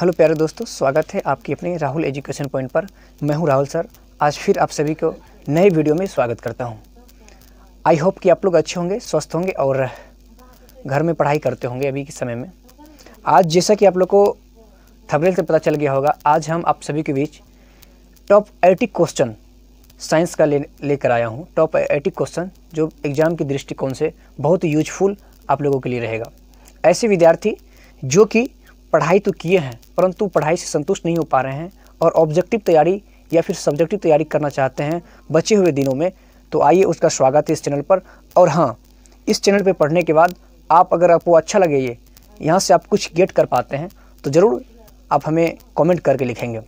hello प्यारे दोस्तों स्वागत है आपकी अपने राहुल एजुकेशन पॉइंट पर मैं हूं राहुल सर आज फिर आप सभी को नए वीडियो में स्वागत करता हूं आई होप कि आप लोग अच्छे होंगे स्वस्थ होंगे और घर में पढ़ाई करते होंगे अभी के समय में आज जैसा कि आप लोग को थबरेल से पता चल गया होगा आज हम आप सभी के बीच टॉप आई क्वेश्चन साइंस का ले लेकर आया हूँ टॉप आई क्वेश्चन जो एग्ज़ाम के दृष्टिकोण से बहुत यूजफुल आप लोगों के लिए रहेगा ऐसे विद्यार्थी जो कि पढ़ाई तो किए हैं परंतु पढ़ाई से संतुष्ट नहीं हो पा रहे हैं और ऑब्जेक्टिव तैयारी या फिर सब्जेक्टिव तैयारी करना चाहते हैं बचे हुए दिनों में तो आइए उसका स्वागत है इस चैनल पर और हाँ इस चैनल पर पढ़ने के बाद आप अगर आपको अच्छा लगे ये यहाँ से आप कुछ गेट कर पाते हैं तो ज़रूर आप हमें कमेंट करके लिखेंगे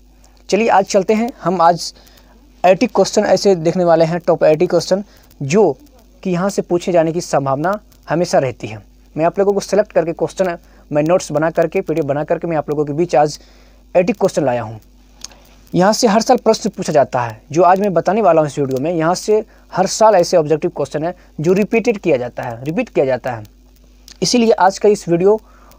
चलिए आज चलते हैं हम आज एटी क्वेश्चन ऐसे देखने वाले हैं टॉप एटी क्वेश्चन जो कि यहाँ से पूछे जाने की संभावना हमेशा रहती है मैं आप लोगों को सिलेक्ट करके क्वेश्चन मैं नोट्स बना करके पी बना करके मैं आप लोगों के बीच आज एटिक क्वेश्चन लाया हूँ यहाँ से हर साल प्रश्न पूछा जाता है जो आज मैं बताने वाला हूँ इस वीडियो में यहाँ से हर साल ऐसे ऑब्जेक्टिव क्वेश्चन है जो रिपीटेड किया जाता है रिपीट किया जाता है इसीलिए आज का इस वीडियो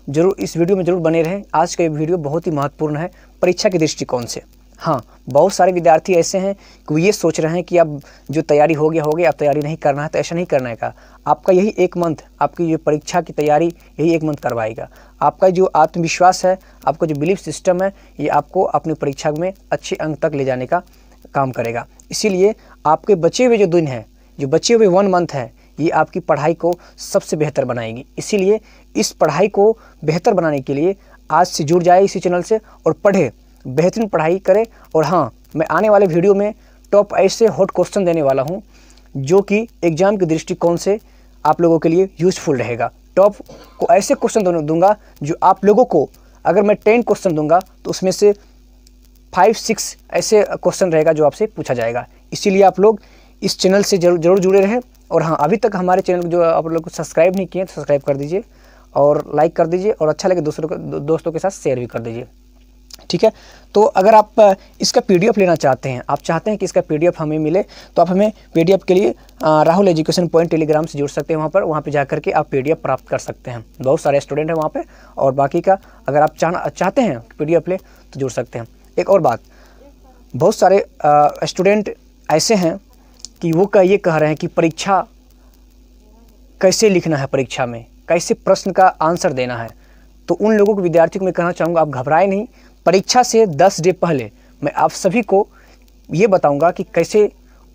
जरूर इस वीडियो में ज़रूर बने रहें आज का ये वीडियो बहुत ही महत्वपूर्ण है परीक्षा के दृष्टिकोण से हाँ बहुत सारे विद्यार्थी ऐसे हैं कि ये सोच रहे हैं कि अब जो तैयारी हो गया हो गया अब तैयारी नहीं करना है तो ऐसा नहीं करने का आपका यही एक मंथ आपकी जो परीक्षा की तैयारी यही एक मंथ करवाएगा आपका जो आत्मविश्वास है आपका जो बिलीफ सिस्टम है ये आपको अपनी परीक्षा में अच्छे अंक तक ले जाने का काम करेगा इसीलिए आपके बचे हुए जो दिन हैं जो बचे हुए वन मंथ हैं ये आपकी पढ़ाई को सबसे बेहतर बनाएगी इसीलिए इस पढ़ाई को बेहतर बनाने के लिए आज से जुड़ जाए इसी चैनल से और पढ़े बेहतरीन पढ़ाई करें और हाँ मैं आने वाले वीडियो में टॉप ऐसे हॉट क्वेश्चन देने वाला हूँ जो कि एग्ज़ाम के दृष्टिकोण से आप लोगों के लिए यूज़फुल रहेगा टॉप को ऐसे क्वेश्चन दूंगा जो आप लोगों को अगर मैं टेन क्वेश्चन दूंगा तो उसमें से फाइव सिक्स ऐसे क्वेश्चन रहेगा जो आपसे पूछा जाएगा इसीलिए आप लोग इस चैनल से जरूर जरूर जुड़े रहें और हाँ अभी तक हमारे चैनल को जो आप लोग सब्सक्राइब नहीं किए तो सब्सक्राइब कर दीजिए और लाइक कर दीजिए और अच्छा लगे दूसरों को दोस्तों के साथ शेयर भी कर दीजिए ठीक है तो अगर आप इसका पीडीएफ लेना चाहते हैं आप चाहते हैं कि इसका पीडीएफ हमें मिले तो आप हमें पीडीएफ के लिए राहुल एजुकेशन पॉइंट टेलीग्राम से जुड़ सकते हैं वहाँ पर वहाँ पर जा करके आप पीडीएफ प्राप्त कर सकते हैं बहुत सारे स्टूडेंट हैं वहाँ पर और बाकी का अगर आप चाह चाहते हैं पीडीएफ ले तो जुड़ सकते हैं एक और बात बहुत सारे स्टूडेंट ऐसे हैं कि वो का ये कह रहे हैं कि परीक्षा कैसे लिखना है परीक्षा में कैसे प्रश्न का आंसर देना है तो उन लोगों को विद्यार्थियों को मैं कहना चाहूँगा आप घबराए नहीं परीक्षा से दस डे पहले मैं आप सभी को ये बताऊंगा कि कैसे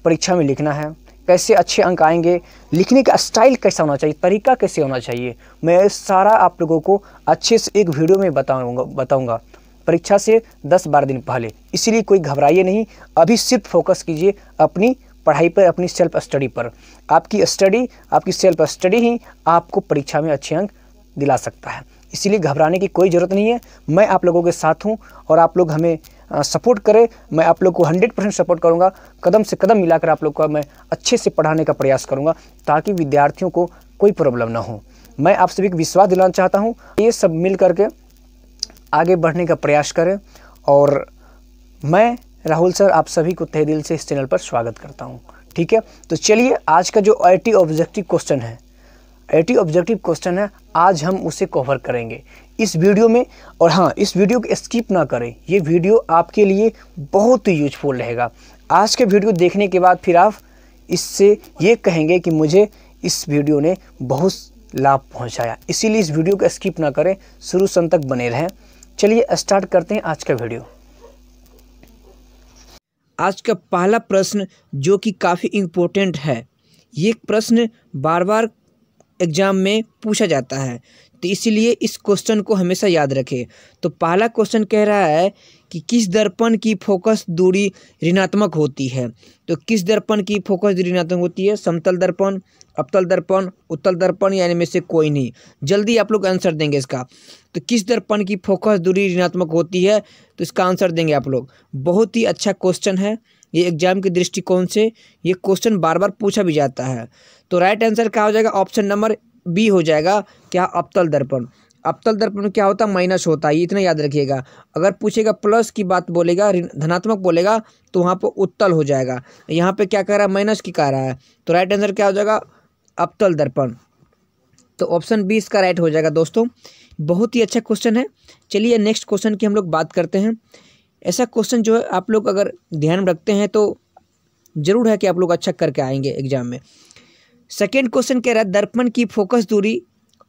परीक्षा में लिखना है कैसे अच्छे अंक आएंगे लिखने का स्टाइल कैसा होना चाहिए तरीका कैसे होना चाहिए मैं सारा आप लोगों को अच्छे से एक वीडियो में बताऊंगा बताऊंगा परीक्षा से 10-12 दिन पहले इसीलिए कोई घबराइए नहीं अभी सिर्फ फोकस कीजिए अपनी पढ़ाई पर अपनी सेल्फ स्टडी पर आपकी स्टडी आपकी सेल्फ स्टडी ही आपको परीक्षा में अच्छे अंक दिला सकता है इसीलिए घबराने की कोई ज़रूरत नहीं है मैं आप लोगों के साथ हूँ और आप लोग हमें सपोर्ट करें मैं आप लोग को 100 परसेंट सपोर्ट करूँगा कदम से कदम मिलाकर आप लोग का मैं अच्छे से पढ़ाने का प्रयास करूँगा ताकि विद्यार्थियों को कोई प्रॉब्लम ना हो मैं आप सभी को विश्वास दिलाना चाहता हूँ ये सब मिल करके आगे बढ़ने का प्रयास करें और मैं राहुल सर आप सभी को तहे दिल से इस चैनल पर स्वागत करता हूँ ठीक है तो चलिए आज का जो आई टी ऑब्जेक्टिव क्वेश्चन है एटी ऑब्जेक्टिव क्वेश्चन है आज हम उसे कवर करेंगे इस वीडियो में और हाँ इस वीडियो को स्किप ना करें ये वीडियो आपके लिए बहुत ही यूजफुल रहेगा आज के वीडियो देखने के बाद फिर आप इससे ये कहेंगे कि मुझे इस वीडियो ने बहुत लाभ पहुंचाया इसीलिए इस वीडियो को स्किप ना करें शुरू सन तक बने रहें चलिए स्टार्ट करते हैं आज का वीडियो आज का पहला प्रश्न जो कि काफ़ी इम्पोर्टेंट है ये प्रश्न बार बार एग्ज़ाम में पूछा जाता है तो इसीलिए इस क्वेश्चन को हमेशा याद रखें तो पहला क्वेश्चन कह रहा है कि किस दर्पण की फोकस दूरी ऋणात्मक होती है तो किस दर्पण की फोकस दूरी ऋणात्मक होती है समतल दर्पण अपतल दर्पण उत्तल दर्पण यानी में से कोई नहीं जल्दी आप लोग आंसर देंगे इसका तो किस दर्पण की फोकस दूरी ऋणात्मक होती है तो इसका आंसर देंगे आप लोग बहुत ही अच्छा क्वेश्चन है ये एग्जाम के दृष्टिकोण से ये क्वेश्चन बार बार पूछा भी जाता है तो राइट आंसर क्या हो जाएगा ऑप्शन नंबर बी हो जाएगा क्या अबतल दर्पण अबतल दर्पण क्या होता है माइनस होता है इतना याद रखिएगा अगर पूछेगा प्लस की बात बोलेगा धनात्मक बोलेगा तो वहाँ पर उत्तल हो जाएगा यहाँ पे क्या कह रहा है माइनस की कह रहा है तो राइट आंसर क्या हो जाएगा अबतल दर्पण तो ऑप्शन बी इसका राइट हो जाएगा दोस्तों बहुत ही अच्छा क्वेश्चन है चलिए नेक्स्ट क्वेश्चन की हम लोग बात करते हैं ऐसा क्वेश्चन जो है आप लोग अगर ध्यान में रखते हैं तो ज़रूर है कि आप लोग अच्छा करके आएंगे एग्जाम में सेकेंड क्वेश्चन कह रहा है दर्पण की फोकस दूरी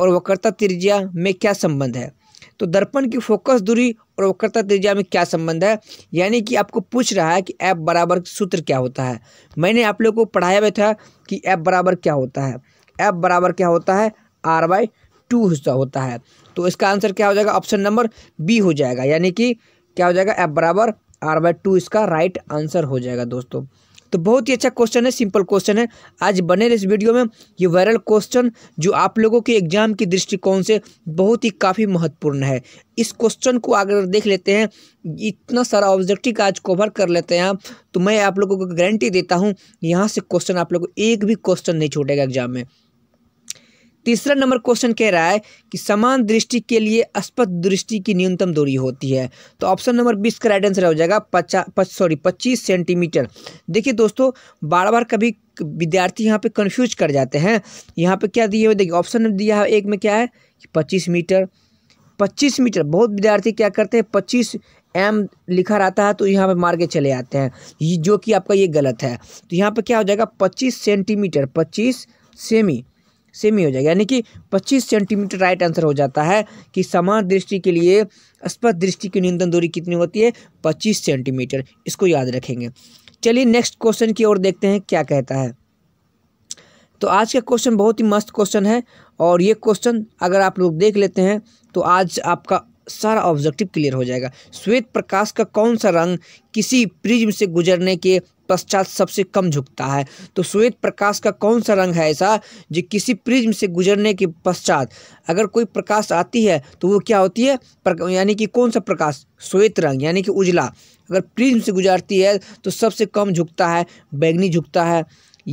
और वक्रता त्रिज्या में क्या संबंध है तो दर्पण की फोकस दूरी और वक्रता त्रिज्या में क्या संबंध है यानी कि आपको पूछ रहा है कि ऐप बराबर सूत्र क्या होता है मैंने आप लोगों को पढ़ाया हुआ था कि ऐप बराबर क्या होता है ऐप बराबर क्या होता है आर बाई टू होता है तो इसका आंसर क्या हो जाएगा ऑप्शन नंबर बी हो जाएगा यानी कि क्या हो जाएगा एफ बराबर आर बाई टू इसका राइट आंसर हो जाएगा दोस्तों तो बहुत ही अच्छा क्वेश्चन है सिंपल क्वेश्चन है आज बने इस वीडियो में ये वायरल क्वेश्चन जो आप लोगों के एग्जाम की दृष्टिकोण से बहुत ही काफ़ी महत्वपूर्ण है इस क्वेश्चन को अगर देख लेते हैं इतना सारा ऑब्जेक्टिव आज कवर कर लेते हैं आप तो मैं आप लोगों को गारंटी देता हूँ यहाँ से क्वेश्चन आप लोगों को एक भी क्वेश्चन नहीं छूटेगा एग्जाम में तीसरा नंबर क्वेश्चन कह रहा है कि समान दृष्टि के लिए अस्पत दृष्टि की न्यूनतम दूरी होती है तो ऑप्शन नंबर बीस का राइट आंसर हो जाएगा पचास सॉरी पच्चीस सेंटीमीटर देखिए दोस्तों बार बार कभी विद्यार्थी यहाँ पे कंफ्यूज कर जाते हैं यहाँ पे क्या दिए हुए देखिए ऑप्शन दिया है एक में क्या है पच्चीस मीटर पच्चीस मीटर बहुत विद्यार्थी क्या करते हैं पच्चीस एम लिखा रहता है तो यहाँ पे मार के चले आते हैं ये जो कि आपका ये गलत है तो यहाँ पे क्या हो जाएगा पच्चीस सेंटीमीटर पच्चीस सेमी सेम ही हो जाएगा यानी कि 25 सेंटीमीटर राइट आंसर हो जाता है कि समान दृष्टि के लिए स्पष्ट दृष्टि की न्यूनतम दूरी कितनी होती है 25 सेंटीमीटर इसको याद रखेंगे चलिए नेक्स्ट क्वेश्चन की ओर देखते हैं क्या कहता है तो आज का क्वेश्चन बहुत ही मस्त क्वेश्चन है और ये क्वेश्चन अगर आप लोग देख लेते हैं तो आज आपका सारा ऑब्जेक्टिव क्लियर हो जाएगा श्वेत प्रकाश का कौन सा रंग किसी प्रिज्म से गुजरने के पश्चात सबसे कम झुकता है तो श्वेत प्रकाश का कौन सा रंग है ऐसा जो किसी प्रिज्म से गुजरने के पश्चात अगर कोई प्रकाश आती है तो वो क्या होती है यानी कि कौन सा प्रकाश श्वेत रंग यानी कि उजला अगर प्रिज्म से गुजरती है तो सबसे कम झुकता है बैगनी झुकता है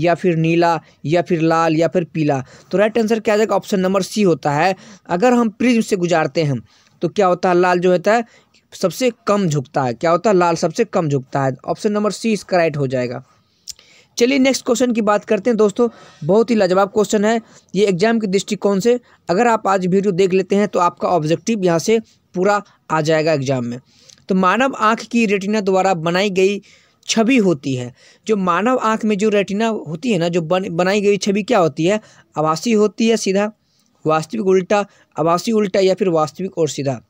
या फिर नीला या फिर लाल या फिर पीला तो राइट आंसर क्या जाएगा ऑप्शन नंबर सी होता है अगर हम प्रिज्म से गुजारते हैं तो क्या होता है लाल जो होता है सबसे कम झुकता है क्या होता है लाल सबसे कम झुकता है ऑप्शन नंबर सी इसका राइट हो जाएगा चलिए नेक्स्ट क्वेश्चन की बात करते हैं दोस्तों बहुत ही लाजवाब क्वेश्चन है ये एग्जाम के दृष्टिकोण से अगर आप आज वीडियो देख लेते हैं तो आपका ऑब्जेक्टिव यहाँ से पूरा आ जाएगा एग्जाम में तो मानव आँख की रेटिना द्वारा बनाई गई छवि होती है जो मानव आँख में जो रेटिना होती है ना जो बन बनाई गई छवि क्या होती है आवासीय होती है सीधा वास्तविक उल्टा आवासीय उल्टा या फिर वास्तविक और सीधा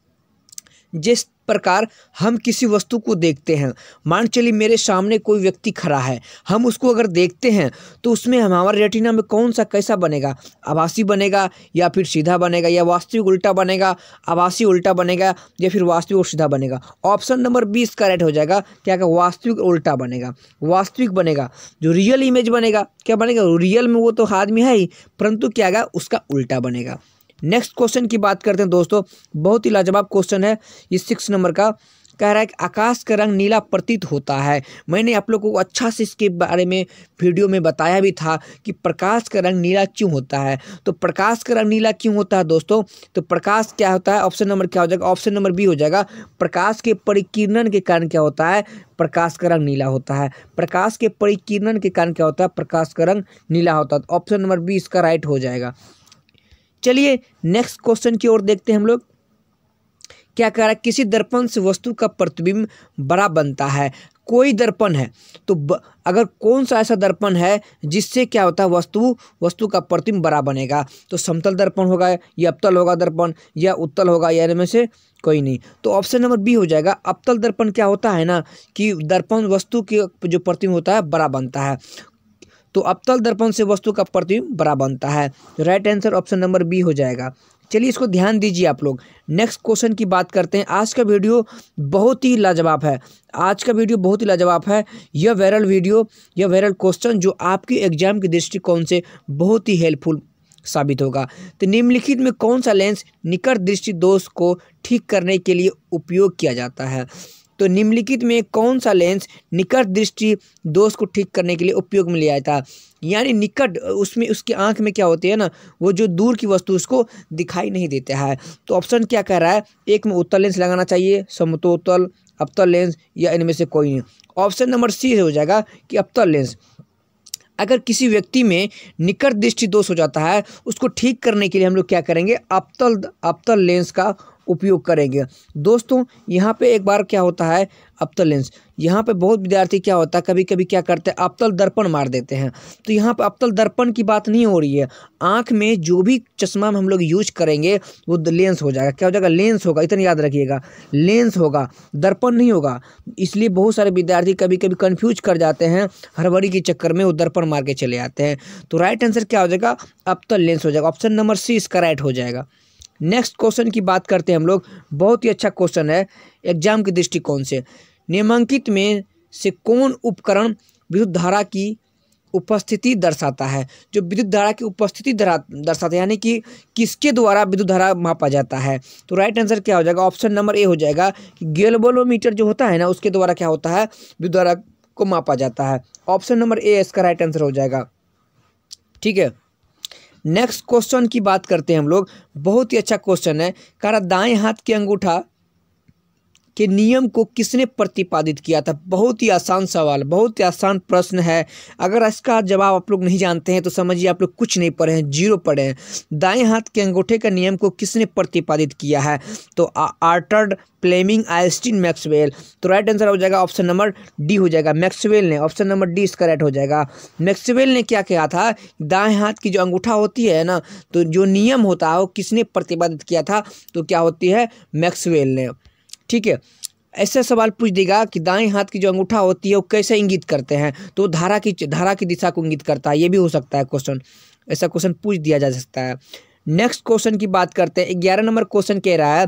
जिस प्रकार हम किसी वस्तु को देखते हैं मान चलिए मेरे सामने कोई व्यक्ति खड़ा है हम उसको अगर देखते हैं तो उसमें हमारा रेटिना में कौन सा कैसा बनेगा आभासी बनेगा या फिर सीधा बनेगा या वास्तविक उल्टा बनेगा आभासी उल्टा बनेगा या फिर वास्तविक और सीधा बनेगा ऑप्शन नंबर बीस करेक्ट हो जाएगा क्या क्या वास्तविक उल्टा बनेगा वास्तविक बनेगा जो रियल इमेज बनेगा क्या बनेगा रियल में वो तो आदमी है ही परंतु क्या आएगा उसका उल्टा बनेगा नेक्स्ट क्वेश्चन की बात करते हैं दोस्तों बहुत ही लाजवाब क्वेश्चन है ये सिक्स नंबर का कह रहा है कि आकाश का रंग नीला प्रतीत होता है मैंने आप लोगों को अच्छा से इसके बारे में वीडियो में बताया भी था कि प्रकाश का रंग नीला क्यों होता है तो प्रकाश का रंग नीला क्यों होता है दोस्तों तो प्रकाश क्या होता है ऑप्शन नंबर क्या हो जाएगा ऑप्शन नंबर बी हो जाएगा प्रकाश के परिकीर्णन के कारण क्या होता है प्रकाश का रंग नीला होता है प्रकाश के परिकीर्णन के कारण क्या होता है प्रकाश का रंग नीला होता है ऑप्शन नंबर बी इसका राइट हो जाएगा चलिए नेक्स्ट क्वेश्चन की ओर देखते हैं हम लोग क्या कह रहा है किसी दर्पण से वस्तु का प्रतिबिंब बड़ा बनता है कोई दर्पण है तो ब, अगर कौन सा ऐसा दर्पण है जिससे क्या होता है वस्तु वस्तु का प्रतिबिंब बड़ा बनेगा तो समतल दर्पण होगा या अपतल होगा दर्पण या उत्तल होगा या इनमें से कोई नहीं तो ऑप्शन नंबर बी हो जाएगा अपतल दर्पण क्या होता है ना कि दर्पण वस्तु के जो प्रतिबिंब होता है बड़ा बनता है तो अवतल दर्पण से वस्तु का प्रतिबिंब बड़ा बनता है तो right answer option number B हो जाएगा चलिए इसको ध्यान दीजिए आप लोग नेक्स्ट क्वेश्चन की बात करते हैं आज का वीडियो बहुत ही लाजवाब है आज का वीडियो बहुत ही लाजवाब है यह वायरल वीडियो यह वायरल क्वेश्चन जो आपके एग्जाम के दृष्टिकोण से बहुत ही हेल्पफुल साबित होगा तो निम्नलिखित में कौन सा लेंस निकट दृष्टि दोष को ठीक करने के लिए उपयोग किया जाता है तो निम्नलिखित में कौन सा लेंस निकट दृष्टि दोष को ठीक करने के लिए उपयोग में लिया जाता है यानी निकट उसमें उसकी आंख में क्या होती है ना वो जो दूर की वस्तु उसको दिखाई नहीं देता है तो ऑप्शन क्या कह रहा है एक में उत्तल लेंस लगाना चाहिए समतोत्तल अपतल लेंस या इनमें से कोई नहीं ऑप्शन नंबर सी हो जाएगा कि अपतल लेंस अगर किसी व्यक्ति में निकट दृष्टि दोष हो जाता है उसको ठीक करने के लिए हम लोग क्या करेंगे अपतल अपतल लेंस का उपयोग करेंगे दोस्तों यहाँ पे एक बार क्या होता है अबतल लेंस यहाँ पे बहुत विद्यार्थी क्या होता है कभी कभी क्या करते हैं अबतल दर्पण मार देते हैं तो यहाँ पे अबतल दर्पण की बात नहीं हो रही है आँख में जो भी चश्मा हम लोग यूज करेंगे वो लेंस हो जाएगा क्या हो जाएगा लेंस होगा इतना याद रखिएगा लेंस होगा दर्पण नहीं होगा इसलिए बहुत सारे विद्यार्थी कभी कभी कन्फ्यूज कर जाते हैं हड़बड़ी के चक्कर में वो दर्पण मार के चले आते हैं तो राइट आंसर क्या हो जाएगा अबतल लेंस हो जाएगा ऑप्शन नंबर सी इसका राइट हो जाएगा नेक्स्ट क्वेश्चन की बात करते हैं हम लोग बहुत ही अच्छा क्वेश्चन है एग्जाम के दृष्टिकोण से निमांकित में से कौन उपकरण विद्युत धारा की उपस्थिति दर्शाता है जो विद्युत धारा की उपस्थिति दर्शाता है यानी कि किसके द्वारा विद्युत धारा मापा जाता है तो राइट आंसर क्या हो जाएगा ऑप्शन नंबर ए हो जाएगा कि गेलबोलोमीटर जो होता है ना उसके द्वारा क्या होता है विद्युत धारा को मापा जाता है ऑप्शन नंबर ए इसका राइट आंसर हो जाएगा ठीक है नेक्स्ट क्वेश्चन की बात करते हैं हम लोग बहुत ही अच्छा क्वेश्चन है कह रहा दाएं हाथ की अंगूठा के नियम को किसने प्रतिपादित किया था बहुत ही आसान सवाल बहुत ही आसान प्रश्न है अगर इसका जवाब आप लोग नहीं जानते हैं तो समझिए आप लोग कुछ नहीं पढ़े हैं जीरो पढ़े हैं दाएं हाथ के अंगूठे का नियम को किसने प्रतिपादित किया है तो आर्टर्ड प्लेमिंग आइस्टीन मैक्सवेल तो राइट आंसर हो जाएगा ऑप्शन नंबर डी हो जाएगा मैक्सवेल ने ऑप्शन नंबर डी इसका राइट हो जाएगा मैक्सवेल ने क्या कहा था दाएं हाथ की जो अंगूठा होती है ना तो जो नियम होता है वो किसने प्रतिपादित किया था तो क्या होती है मैक्सवेल ने ठीक है ऐसे सवाल पूछ देगा कि दाएं हाथ की जो अंगूठा होती है वो कैसे इंगित करते हैं तो धारा की धारा की दिशा को इंगित करता है ये भी हो सकता है क्वेश्चन ऐसा क्वेश्चन पूछ दिया जा सकता है नेक्स्ट क्वेश्चन की बात करते हैं ग्यारह नंबर क्वेश्चन कह रहा है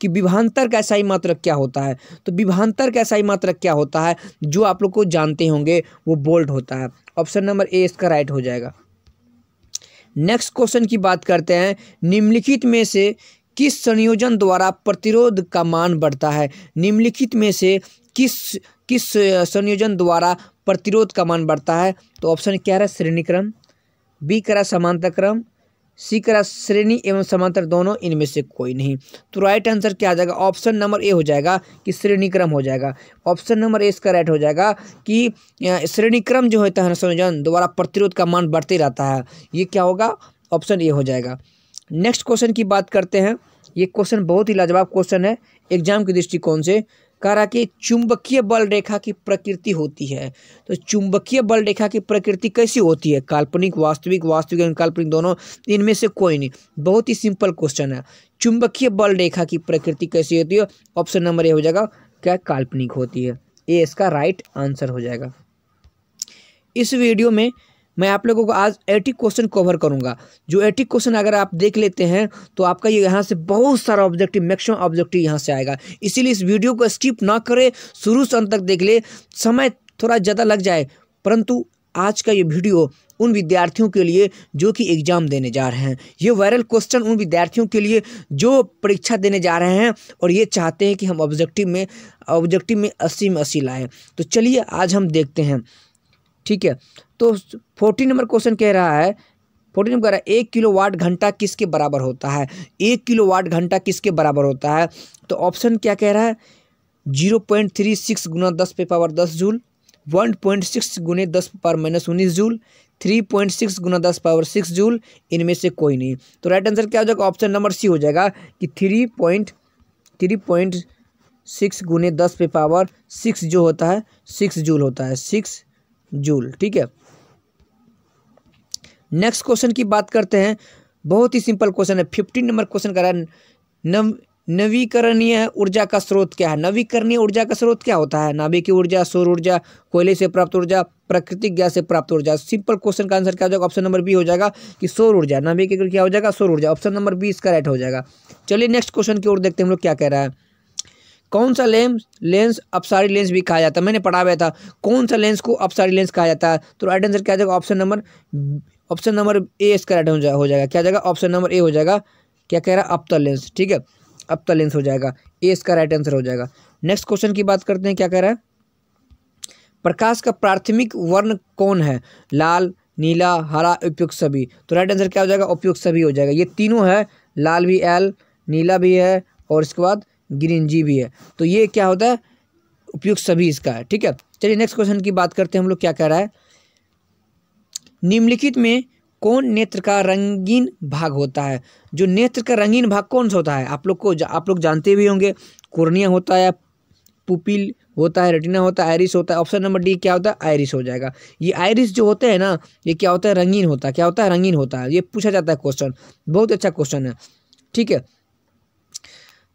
कि विभांतर का ऐसा ही मात्रक क्या होता है तो विभांतर का ऐसा ही मात्रक क्या होता है जो आप लोग को जानते होंगे वो बोल्ड होता है ऑप्शन नंबर ए इसका राइट हो जाएगा नेक्स्ट क्वेश्चन की बात करते हैं निम्नलिखित में से किस संयोजन द्वारा प्रतिरोध का मान बढ़ता है निम्नलिखित में से किस किस संयोजन द्वारा प्रतिरोध का मान बढ़ता है तो ऑप्शन क्या रहा श्रेणीक्रम बी करा समांतर क्रम सी करा श्रेणी एवं समांतर दोनों इनमें से कोई नहीं तो राइट आंसर क्या आ जाएगा ऑप्शन नंबर ए हो जाएगा कि श्रेणीक्रम हो जाएगा ऑप्शन नंबर ए इसका राइट हो जाएगा कि श्रेणीक्रम जो होता है ना संयोजन द्वारा प्रतिरोध का मान बढ़ते रहता है ये क्या होगा ऑप्शन ए हो जाएगा नेक्स्ट क्वेश्चन की बात करते हैं ये क्वेश्चन बहुत ही लाजवाब क्वेश्चन है एग्जाम के दृष्टिकोण से कह रहा कि चुंबकीय बल रेखा की प्रकृति होती है तो चुंबकीय बल रेखा की प्रकृति कैसी होती है काल्पनिक वास्तविक वास्तविक अनकाल्पनिक दोनों इनमें से कोई नहीं बहुत ही सिंपल क्वेश्चन है चुंबकीय बल रेखा की प्रकृति कैसी होती है ऑप्शन नंबर ए हो जाएगा क्या काल्पनिक होती है ये इसका राइट आंसर हो जाएगा इस वीडियो में मैं आप लोगों को आज एटी क्वेश्चन कवर करूंगा जो एटी क्वेश्चन अगर आप देख लेते हैं तो आपका ये यहाँ से बहुत सारा ऑब्जेक्टिव मैक्सिमम ऑब्जेक्टिव यहाँ से आएगा इसीलिए इस वीडियो को स्किप ना करें शुरू से अंत तक देख ले समय थोड़ा ज़्यादा लग जाए परंतु आज का ये वीडियो उन विद्यार्थियों के लिए जो कि एग्ज़ाम देने जा रहे हैं ये वायरल क्वेश्चन उन विद्यार्थियों के लिए जो परीक्षा देने जा रहे हैं और ये चाहते हैं कि हम ऑब्जेक्टिव में ऑब्जेक्टिव में अस्सी में अस्सी लाएँ तो चलिए आज हम देखते हैं ठीक है तो फोर्टीन नंबर क्वेश्चन कह रहा है फोर्टीन नंबर कह रहा है एक किलो वाट घंटा किसके बराबर होता है एक किलो वाट घंटा किसके बराबर होता है तो ऑप्शन क्या कह रहा है जीरो पॉइंट थ्री सिक्स गुना दस पे पावर दस जूल वन पॉइंट सिक्स गुने दस पावर माइनस उन्नीस जूल थ्री पॉइंट सिक्स गुना दस पावर सिक्स जूल इनमें से कोई नहीं तो राइट आंसर क्या हो जाएगा ऑप्शन नंबर सी हो जाएगा कि three point three point six गुने दस पे पावर सिक्स जो होता है सिक्स जूल होता है सिक्स जूल ठीक है नेक्स्ट क्वेश्चन की बात करते हैं बहुत ही सिंपल क्वेश्चन है फिफ्टीन नंबर क्वेश्चन करा है नव नवीकरणीय ऊर्जा का स्रोत क्या है नवीकरणीय ऊर्जा का स्रोत क्या होता है की ऊर्जा सौर ऊर्जा कोयले से प्राप्त ऊर्जा प्राकृतिक गैस से प्राप्त ऊर्जा सिंपल क्वेश्चन का आंसर क्या हो जाएगा ऑप्शन नंबर बी हो जाएगा कि सौर ऊर्जा नाभिकीय क्या हो जाएगा सौर ऊर्जा ऑप्शन नंबर बी इसका राइट हो जाएगा चलिए नेक्स्ट क्वेश्चन की ओर देखते हैं हम लोग क्या कह रहा है कौन सा लेंस लेंस अपसारी लेंस भी कहा जाता है मैंने पढ़ा हुआ था कौन सा लेंस को अपसारी लेंस कहा जाता है तो राइट आंसर क्या हो जाएगा option number option number A इसका राइट आंसर हो जाएगा क्या जाएगा ऑप्शन नंबर ए हो जाएगा क्या कह रहा है अपतल लेंस ठीक है अपतल लेंस हो जाएगा ए इसका राइट आंसर हो जाएगा नेक्स्ट क्वेश्चन की बात करते हैं क्या कह रहा है प्रकाश का प्राथमिक वर्ण कौन है लाल नीला हरा उपयुक्त सभी तो राइट आंसर क्या हो जाएगा उपयुक्त सभी हो जाएगा ये तीनों है लाल भी एल नीला भी है और इसके बाद ग्रीन जी भी है तो ये क्या होता है उपयुक्त सभी इसका है ठीक है चलिए नेक्स्ट क्वेश्चन की बात करते हैं हम लोग क्या कह रहा है निम्नलिखित में कौन नेत्र का रंगीन भाग होता है जो नेत्र का रंगीन भाग कौन सा होता है आप लोग को आप लोग जानते भी होंगे कोर्निया होता है पुपिल होता है रेटिना होता है आयरिस होता है ऑप्शन नंबर डी क्या होता है आयरिस हो जाएगा ये आयरिस जो होते हैं ना ये क्या होता है रंगीन होता है क्या होता है रंगीन होता है ये पूछा जाता है क्वेश्चन बहुत अच्छा क्वेश्चन है ठीक है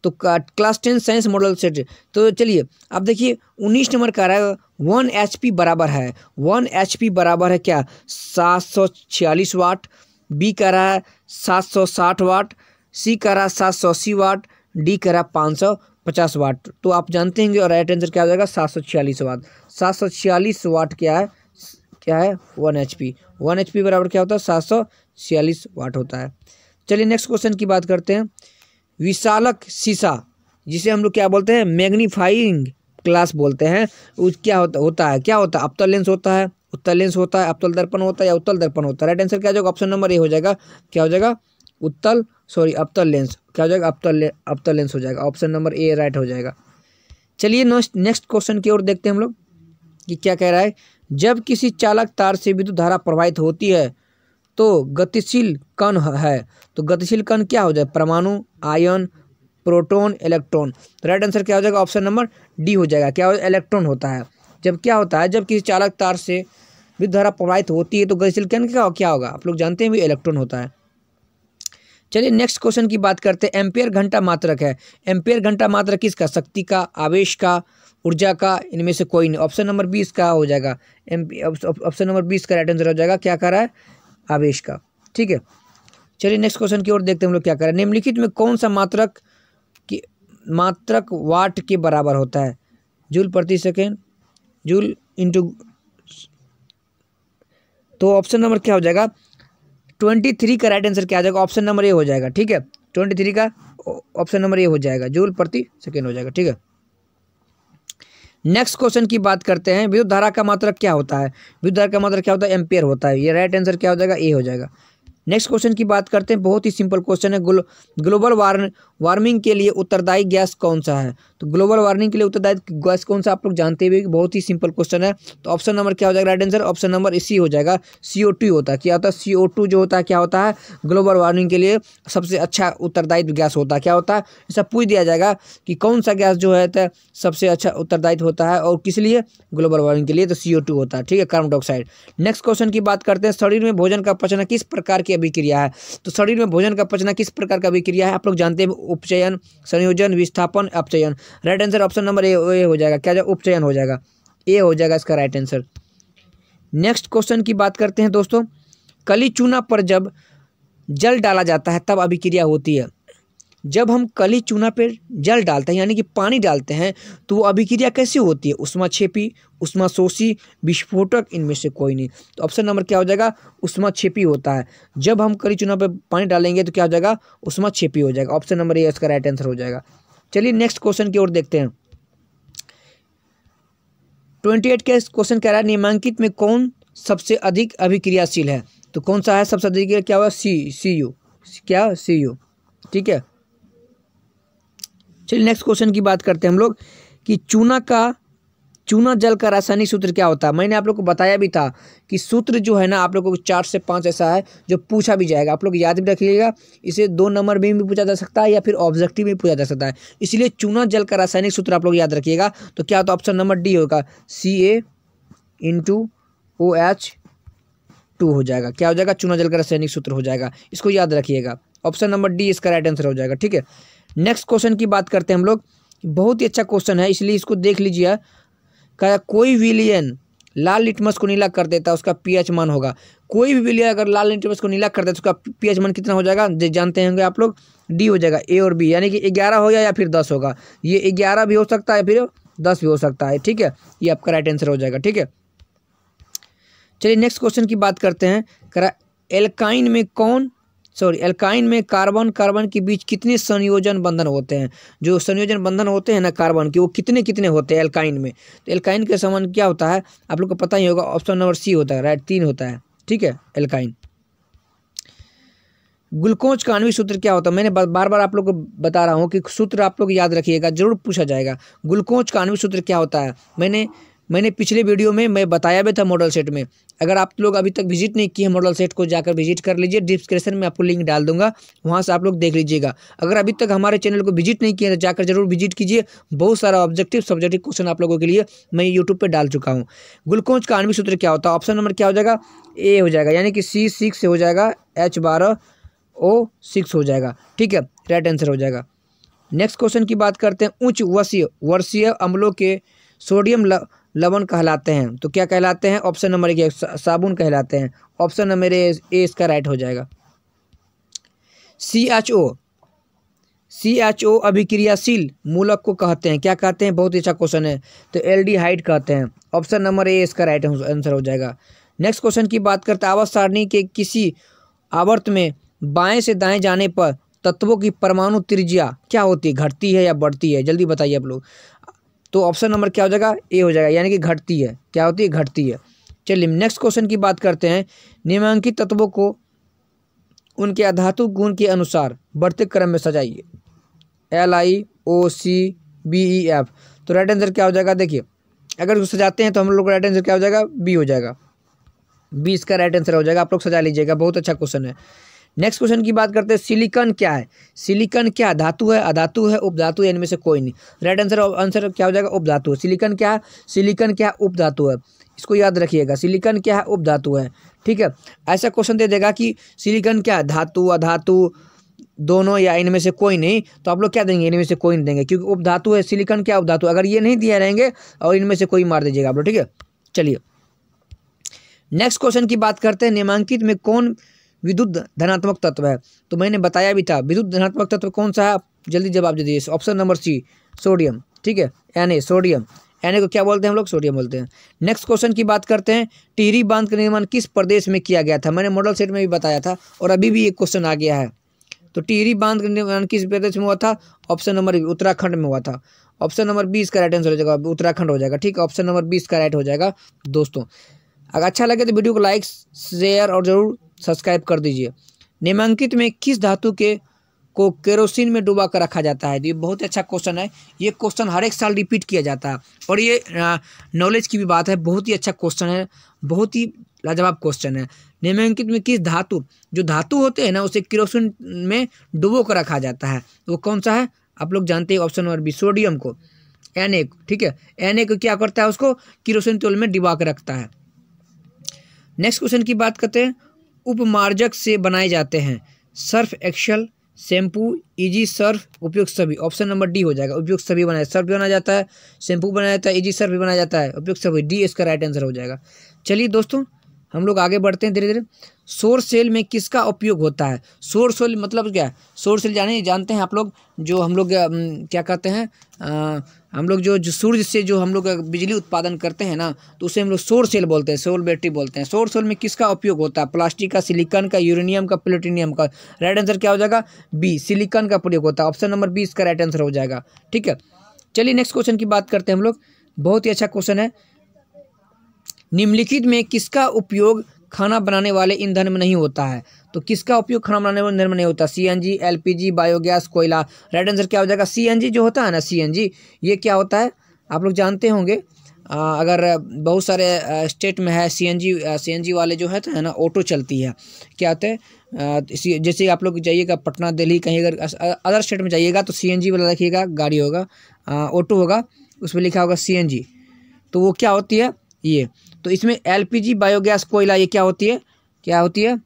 तो class ten science model set तो चलिए अब देखिए उन्नीस नंबर का रहा है वन एच पी बराबर है वन एच पी बराबर है क्या सात सौ छियालीस वाट बी कह रहा है सात सौ साठ वाट सी कह रहा है सात सौ अस्सी वाट डी कह रहा है पाँच सौ पचास वाट तो आप जानते होंगे और राइट आंसर क्या हो जाएगा सात सौ छियालीस वाट सात सौ छियालीस वाट क्या है क्या है one H P one H P बराबर क्या होता है सात सौ छियालीस वाट होता है चलिए नेक्स्ट क्वेश्चन की बात करते हैं विशालक शीशा जिसे हम लोग क्या बोलते हैं मैग्नीफाइंग क्लास बोलते हैं उस क्या होता होता है क्या होता है अबतल तो लेंस होता है उत्तल लेंस होता है अबतल तो दर्पण होता है या उत्तल दर्पण होता है राइट आंसर क्या हो जाएगा ऑप्शन नंबर ए हो जाएगा क्या हो जाएगा उत्तल सॉरी अबतल लेंस क्या हो जाएगा अवतल अवतल लेंस हो जाएगा ऑप्शन नंबर ए राइट हो जाएगा चलिए नेक्स्ट क्वेश्चन की ओर देखते हैं हम लोग कि क्या कह रहा है जब किसी चालक तार से विद्युत धारा प्रवाहित होती है तो गतिशील कण है तो गतिशील कण क्या हो जाए परमाणु आयन प्रोटोन इलेक्ट्रॉन तो राइट आंसर क्या हो जाएगा ऑप्शन नंबर डी हो जाएगा क्या इलेक्ट्रॉन होता है जब क्या होता है जब किसी चालक तार से विद्युत धारा प्रवाहित होती है तो गतिशील कण क्या क्या होगा आप लोग जानते हैं भी इलेक्ट्रॉन होता है चलिए नेक्स्ट क्वेश्चन की बात करते हैं एम्पेयर घंटा मात्रक है एम्पेयर घंटा मात्रक किसका शक्ति का आवेश का ऊर्जा का इनमें से कोई नहीं ऑप्शन नंबर बीस का हो जाएगा एम ऑप्शन नंबर बीस का राइट आंसर हो जाएगा क्या कर रहा है आवेश का ठीक है चलिए नेक्स्ट क्वेश्चन की ओर देखते हैं हम लोग क्या कर रहे हैं निम्नलिखित में कौन सा मात्रक मात्रक वाट के बराबर होता है जूल प्रति सेकेंड जूल इंटू तो ऑप्शन नंबर क्या हो जाएगा ट्वेंटी थ्री का राइट आंसर क्या आ जाएगा ऑप्शन नंबर ए हो जाएगा ठीक है ट्वेंटी थ्री का ऑप्शन नंबर ए हो जाएगा जूल प्रति सेकेंड हो जाएगा ठीक है नेक्स्ट क्वेश्चन की बात करते हैं विद्युत धारा का मात्रक क्या होता है विद्युत धारा का मात्रक क्या होता है एम्पियर होता है ये राइट आंसर क्या हो जाएगा ए हो जाएगा नेक्स्ट क्वेश्चन की बात करते हैं बहुत ही सिंपल क्वेश्चन है ग्लो, ग्लोबल वार्म वार्मिंग के लिए उत्तरदायी गैस कौन सा है तो ग्लोबल वार्मिंग के लिए उत्तरदायी गैस कौन सा आप लोग जानते हुए बहुत ही सिंपल क्वेश्चन है तो ऑप्शन नंबर क्या हो जाएगा राइट आंसर ऑप्शन नंबर इसी हो जाएगा सी होता है क्या होता है सी जो होता है क्या होता है ग्लोबल वार्मिंग के लिए सबसे अच्छा उत्तरदायित्व गैस होता है क्या होता है ऐसा पूछ दिया जाएगा कि कौन सा गैस जो है तो सबसे अच्छा उत्तरदायित्व होता है और किस लिए ग्लोबल वार्मिंग के लिए तो सी होता है ठीक है कार्बन डाइऑक्साइड नेक्स्ट क्वेश्चन की बात करते हैं शरीर में भोजन का पचना किस प्रकार की अभिक्रिया है तो शरीर में भोजन का पचना किस प्रकार का अभिक्रिया है आप लोग जानते हैं उपचयन संयोजन विस्थापन अपचयन right answer option number A हो जाएगा क्या जाएगा उपचयन हो जाएगा ए हो जाएगा इसका राइट आंसर नेक्स्ट क्वेश्चन की बात करते हैं दोस्तों कली चूना पर जब जल डाला जाता है तब अभिक्रिया होती है जब हम कली चूना पर जल डालते हैं यानी कि पानी डालते हैं तो वो अभिक्रिया कैसे होती है उष्मा छेपी उष्मा शोषी विस्फोटक इनमें से कोई नहीं तो ऑप्शन नंबर क्या हो जाएगा उष्मा छेपी होता है जब हम कली चूना पर पानी डालेंगे तो क्या हो जाएगा उष्मा छेपी हो जाएगा ऑप्शन नंबर ये इसका राइट आंसर हो जाएगा चलिए नेक्स्ट क्वेश्चन की ओर देखते हैं ट्वेंटी एट के क्वेश्चन कह रहा है निमांकित में कौन सबसे अधिक अभिक्रियाशील है तो कौन सा है सबसे अधिक क्या हुआ सी सी यू क्या सी यू ठीक है चलिए नेक्स्ट क्वेश्चन की बात करते हैं हम लोग कि चूना का चूना जल का रासायनिक सूत्र क्या होता है मैंने आप लोग को बताया भी था कि सूत्र जो है ना आप लोगों को चार से पाँच ऐसा है जो पूछा भी जाएगा आप लोग याद भी रखिएगा इसे दो नंबर में भी पूछा जा सकता है या फिर ऑब्जेक्टिव में पूछा जा सकता है इसलिए चूना जल का रासायनिक सूत्र आप लोग याद रखिएगा तो क्या होता है ऑप्शन नंबर डी होगा C A into O H two हो जाएगा क्या हो जाएगा चूना जल का रासायनिक सूत्र हो जाएगा इसको याद रखिएगा ऑप्शन नंबर डी इसका राइट आंसर हो जाएगा ठीक है नेक्स्ट क्वेश्चन की बात करते हैं हम लोग बहुत ही अच्छा क्वेश्चन है इसलिए इसको देख लीजिए क्या कोई विलियन लाल लिटमस को नीला कर देता है उसका पीएच मान होगा कोई भी विलियन अगर लाल लिटमस को नीला कर देता तो है उसका पीएच मान कितना हो जाएगा जानते होंगे आप लोग डी हो जाएगा ए और बी यानी कि ग्यारह हो या फिर दस होगा ये ग्यारह भी हो सकता है फिर दस भी हो सकता है ठीक है ये आपका राइट आंसर हो जाएगा ठीक है चलिए नेक्स्ट क्वेश्चन की बात करते हैं करा एल्काइन में कौन सॉरी एल्काइन में कार्बन कार्बन के बीच कितने संयोजन बंधन होते हैं जो संयोजन बंधन होते हैं ना कार्बन के वो कितने कितने होते हैं एल्काइन में तो एल्काइन के समान क्या होता है आप लोग को पता ही होगा ऑप्शन नंबर सी होता है राइट तीन होता है ठीक है एल्काइन ग्लूकोज का आणविक सूत्र क्या होता है मैंने बार बार आप लोग को बता रहा हूँ कि सूत्र आप लोग याद रखिएगा जरूर पूछा जाएगा ग्लूकोज का आणविक सूत्र क्या होता है मैंने मैंने पिछले वीडियो में मैं बताया भी था मॉडल सेट में अगर आप लोग अभी तक विजिट नहीं किए मॉडल सेट को जाकर विजिट कर लीजिए डिस्क्रिप्शन में आपको लिंक डाल दूंगा वहाँ से आप लोग देख लीजिएगा अगर अभी तक हमारे चैनल को विजिट नहीं किया तो जाकर जरूर विजिट कीजिए बहुत सारा ऑब्जेक्टिव सब्जेक्टिव क्वेश्चन आप लोगों के लिए मैं यूट्यूब पर डाल चुका हूँ ग्लूकोज का आणविक सूत्र क्या होता है ऑप्शन नंबर क्या हो जाएगा ए हो जाएगा यानी कि सी सिक्स हो जाएगा एच बारह ओ सिक्स हो जाएगा ठीक है राइट आंसर हो जाएगा नेक्स्ट क्वेश्चन की बात करते हैं उच्च वर्षीय वर्षीय अम्लों के सोडियम लवण कहलाते हैं तो क्या कहलाते हैं ऑप्शन नंबर एक साबुन कहलाते हैं ऑप्शन नंबर ए इसका राइट हो जाएगा C H O C H O अभिक्रियाशील मूलक को कहते हैं क्या कहते हैं बहुत ही अच्छा क्वेश्चन है तो एल डी हाइट कहते हैं ऑप्शन नंबर ए इसका राइट आंसर हो जाएगा नेक्स्ट क्वेश्चन की बात करते हैं आवर्त सारणी के किसी आवर्त में बाएं से दाएं जाने पर तत्वों की परमाणु त्रिज्या क्या होती है घटती है या बढ़ती है जल्दी बताइए आप लोग तो ऑप्शन नंबर क्या हो जाएगा ए हो जाएगा यानी कि घटती है क्या होती है घटती है चलिए नेक्स्ट क्वेश्चन की बात करते हैं निम्नांकित तत्वों को उनके अधातु गुण के अनुसार बढ़ते क्रम में सजाइए L I O C B E F तो राइट आंसर क्या हो जाएगा देखिए अगर उसको सजाते हैं तो हम लोग का राइट आंसर क्या हो जाएगा बी हो जाएगा बी इसका राइट आंसर हो जाएगा आप लोग सजा लीजिएगा बहुत अच्छा क्वेश्चन है नेक्स्ट क्वेश्चन की बात करते हैं सिलिकन क्या है सिलिकन क्या धातु है अधातु है उपधातु है इनमें से कोई नहीं राइट आंसर आंसर क्या हो जाएगा उपधातु है सिलिकन क्या है सिलिकन क्या उपधातु है इसको याद रखिएगा सिलिकन क्या है उपधातु है ठीक है ऐसा क्वेश्चन दे देगा कि सिलिकन क्या है धातु अधातु दोनों या इनमें से कोई नहीं तो आप लोग क्या देंगे इनमें से कोई नहीं देंगे क्योंकि उपधातु है सिलिकन क्या उपधातु अगर ये नहीं दिया रहेंगे और इनमें से कोई मार दीजिएगा आप लोग ठीक है चलिए नेक्स्ट क्वेश्चन की बात करते हैं निमांकित में कौन विद्युत धनात्मक तत्व है तो मैंने बताया भी था विद्युत धनात्मक तत्व कौन सा है आप जल्दी जवाब दे दीजिए ऑप्शन नंबर सी सोडियम ठीक है एन सोडियम एन को क्या बोलते हैं हम लोग सोडियम बोलते हैं नेक्स्ट क्वेश्चन की बात करते हैं टिहरी बांध का निर्माण किस प्रदेश में किया गया था मैंने मॉडल सेट में भी बताया था और अभी भी एक क्वेश्चन आ गया है तो टिहरी बांध का निर्माण किस प्रदेश में हुआ था ऑप्शन नंबर उत्तराखंड में हुआ था ऑप्शन नंबर बीस का राइट आंसर हो जाएगा उत्तराखंड हो जाएगा ठीक है ऑप्शन नंबर बीस का राइट हो जाएगा दोस्तों अगर अच्छा लगे तो वीडियो को लाइक शेयर और जरूर सब्सक्राइब कर दीजिए निमांकित में किस धातु के को केरोसिन में डुबा कर रखा जाता है तो ये बहुत अच्छा क्वेश्चन है ये क्वेश्चन हर एक साल रिपीट किया जाता है और ये नॉलेज की भी बात है बहुत ही अच्छा क्वेश्चन है बहुत ही लाजवाब क्वेश्चन है निम्नलिखित में किस धातु जो धातु होते हैं ना उसे किरोसिन में डुबो कर रखा जाता है वो कौन सा है आप लोग जानते हैं ऑप्शन नंबर बी सोडियम को एन ए ठीक है एन ए को क्या करता है उसको किरोसिन तेल में डिबा कर रखता है नेक्स्ट क्वेश्चन की बात करते हैं उपमार्जक से बनाए जाते हैं Surf Excel shampoo easy Surf उपयुक्त सभी ऑप्शन नंबर डी हो जाएगा उपयुक्त सभी बनाया सर्फ भी बनाया जाता है शैम्पू बनाया जाता है इजी सर्फ भी बनाया जाता है उपयुक्त सभी डी इसका राइट आंसर हो जाएगा चलिए दोस्तों हम लोग आगे बढ़ते हैं धीरे धीरे सोर सेल में किसका उपयोग होता है सोर सेल मतलब क्या है सोर सेल जाने जानते हैं आप लोग जो हम लोग क्या कहते हैं हम लोग जो, जो सूर्य से जो हम लोग बिजली उत्पादन करते हैं ना तो उसे हम लोग सोर सेल बोलते हैं सोल बैटरी बोलते हैं सोर सेल में किसका उपयोग होता है प्लास्टिक का सिलिकॉन का यूरेनियम का प्लेटिनियम का राइट आंसर क्या हो जाएगा बी सिलिकॉन का प्रयोग होता है ऑप्शन नंबर बी इसका राइट आंसर हो जाएगा ठीक है चलिए नेक्स्ट क्वेश्चन की बात करते हैं हम लोग बहुत ही अच्छा क्वेश्चन है निम्नलिखित में किसका उपयोग खाना बनाने वाले ईंधन में नहीं होता है तो किसका उपयोग खाना बनाने में निर्माण नहीं होता C N G L P G biogas कोयला राइट आंसर क्या हो जाएगा सी एन जी जो होता है ना सी एन जी ये क्या होता है आप लोग जानते होंगे आ, अगर बहुत सारे स्टेट में है सीएनजी सीएनजी वाले जो है तो है ना ऑटो चलती है क्या होते हैं जैसे आप लोग जाइएगा पटना दिल्ली कहीं अगर अदर स्टेट में जाइएगा तो सी वाला रखिएगा गाड़ी होगा ऑटो होगा उसमें लिखा होगा सी तो वो क्या होती है ये तो इसमें एलपीजी बायोगैस कोयला ये क्या होती है क्या होती है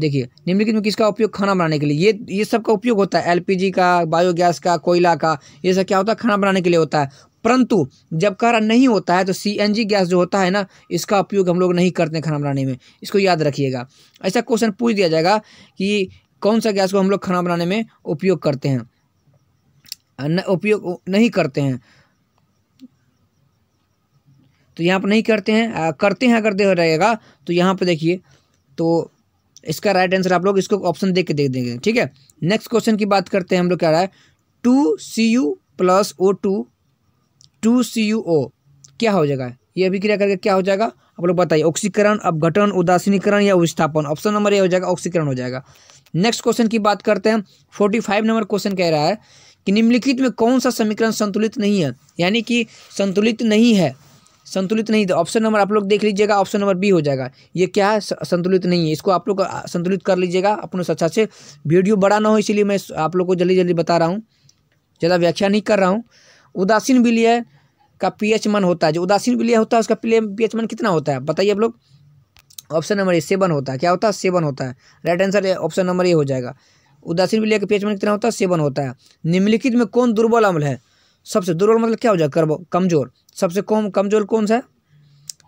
देखिए निम्नलिखित में किसका उपयोग खाना बनाने के लिए ये ये सब का उपयोग होता है एलपीजी का बायोगैस का कोयला का ये सब क्या होता है खाना बनाने के लिए होता है परंतु जब कह नहीं होता है तो सीएनजी गैस जो होता है ना इसका उपयोग हम लोग नहीं करते हैं खाना बनाने में इसको याद रखिएगा ऐसा क्वेश्चन पूछ दिया जाएगा कि कौन सा गैस को हम लोग खाना बनाने में उपयोग करते हैं उपयोग नहीं करते हैं तो यहाँ पर नहीं करते हैं आ, करते हैं अगर दे रहेगा तो यहाँ पर देखिए तो इसका राइट आंसर आप लोग इसको ऑप्शन देख के देख देंगे ठीक है नेक्स्ट क्वेश्चन की बात करते हैं हम लोग क्या रहा है two C U plus O two two C U O क्या हो जाएगा ये अभिक्रिया करके क्या हो जाएगा आप लोग बताइए ऑक्सीकरण अपघटन उदासीनीकरण या विस्थापन ऑप्शन नंबर ये हो जाएगा ऑक्सीकरण हो जाएगा नेक्स्ट क्वेश्चन की बात करते हैं फोर्टी फाइव नंबर क्वेश्चन कह रहा है कि निम्नलिखित में कौन सा समीकरण संतुलित नहीं है यानी कि संतुलित नहीं है संतुलित नहीं तो ऑप्शन नंबर आप लोग देख लीजिएगा ऑप्शन नंबर बी हो जाएगा ये क्या है संतुलित नहीं है इसको आप लोग संतुलित कर लीजिएगा अपने अच्छा से वीडियो बड़ा ना हो इसलिए मैं आप लोग को जल्दी जल्दी बता रहा हूँ ज़्यादा व्याख्या नहीं कर रहा हूँ उदासीन विलय का एच मन होता है जो उदासीन विलय होता है उसका एच मन कितना होता है बताइए आप लोग ऑप्शन नंबर ए सेवन होता है क्या होता है सेवन होता है right answer option number A हो जाएगा उदासीन विलय का एच मन कितना होता है सेवन होता है निम्नलिखित में कौन दुर्बल अम्ल है सबसे दुर्बल मतलब क्या हो जाएगा कर्बो कमज़ोर सबसे कम कमज़ोर कौन सा है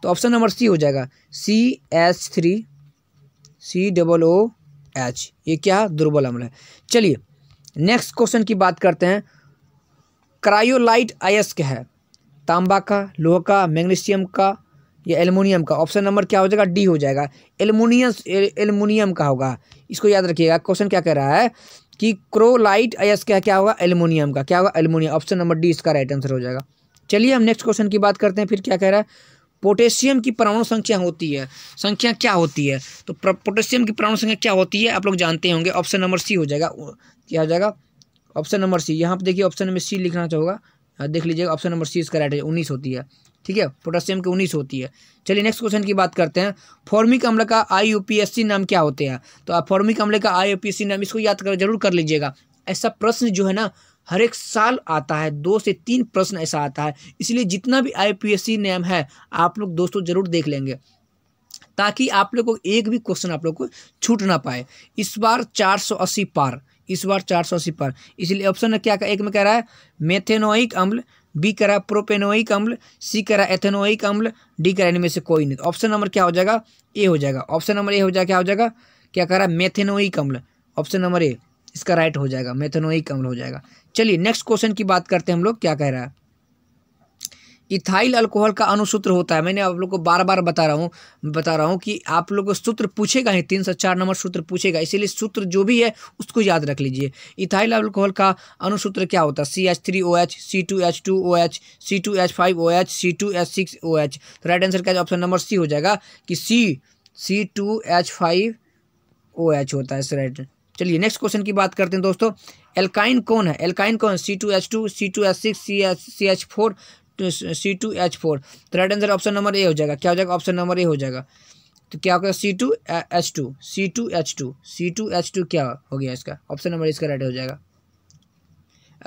तो ऑप्शन नंबर सी हो जाएगा C H three C double O H ये क्या दुर्बल अम्ल है चलिए नेक्स्ट क्वेश्चन की बात करते हैं क्रायोलाइट अयस्क है तांबा का लोह का मैग्नीशियम का या एलमोनियम का ऑप्शन नंबर क्या हो जाएगा डी हो जाएगा एलमोनियम एलमोनियम का होगा इसको याद रखिएगा क्वेश्चन क्या कह रहा है कि क्रोलाइट अयस्क क्या क्या होगा एल्यूमिनियम का क्या होगा एल्यूमिनियम ऑप्शन नंबर डी इसका राइट आंसर हो जाएगा चलिए हम नेक्स्ट क्वेश्चन की बात करते हैं फिर क्या कह रहा है पोटेशियम की परमाणु संख्या होती है संख्या क्या होती है तो पोटेशियम की परमाणु संख्या क्या होती है आप लोग जानते होंगे ऑप्शन नंबर सी हो जाएगा क्या हो जाएगा ऑप्शन नंबर सी यहाँ पर देखिए ऑप्शन नंबर सी लिखना चाहोगा हाँ, देख लीजिएगा ऑप्शन नंबर सी इसका राइट है उन्नीस होती है ठीक है पोटेशियम की उन्नीस होती है चलिए नेक्स्ट क्वेश्चन की बात करते हैं फॉर्मिक अम्ल का आई नाम क्या होते हैं तो आप फॉर्मिक अम्ल का आई नाम इसको याद कर जरूर कर लीजिएगा ऐसा प्रश्न जो है ना हर एक साल आता है दो से तीन प्रश्न ऐसा आता है इसलिए जितना भी सी नेम है आप लोग दोस्तों जरूर देख लेंगे ताकि आप लोग को एक भी क्वेश्चन आप लोग को छूट ना पाए इस बार 480 पार इस बार चार सौ अस्सी पर इसलिए ऑप्शन क्या एक में कह रहा है मेथेनोइक अम्ल बी कह रहा है प्रोपेनोइक अम्ल सी कह रहा है एथेनोइक अम्ल डी कह रहा है इनमें से कोई नहीं ऑप्शन नंबर क्या हो जाएगा ए हो जाएगा ऑप्शन नंबर ए हो जाएगा क्या हो जाएगा क्या कह रहा है मेथेनोइक अम्ल ऑप्शन नंबर ए इसका राइट हो जाएगा मेथेनोइक अम्ल हो जाएगा चलिए नेक्स्ट क्वेश्चन की बात करते हैं हम लोग क्या कह रहा है इथाइल अल्कोहल का अनुसूत्र होता है मैंने आप लोग को बार बार बता रहा हूँ बता रहा हूँ कि आप लोग सूत्र पूछेगा ही तीन से चार नंबर सूत्र पूछेगा इसीलिए सूत्र जो भी है उसको याद रख लीजिए इथाइल अल्कोहल का अनुसूत्र क्या होता है C H three O H C two H two O H C two H five O H C two H six O H तो राइट आंसर क्या ऑप्शन नंबर सी हो जाएगा कि C C two H five O H होता है इस right चलिए next question की बात करते हैं दोस्तों एल्काइन कौन है एल्काइन कौन सी two H two C two H six C H C H four सी टू एच फोर तो right answer option number A हो जाएगा क्या हो जाएगा ऑप्शन नंबर ए हो जाएगा तो क्या होगा C two H two C two H two C two H two क्या हो गया इसका ऑप्शन नंबर इसका राइट हो जाएगा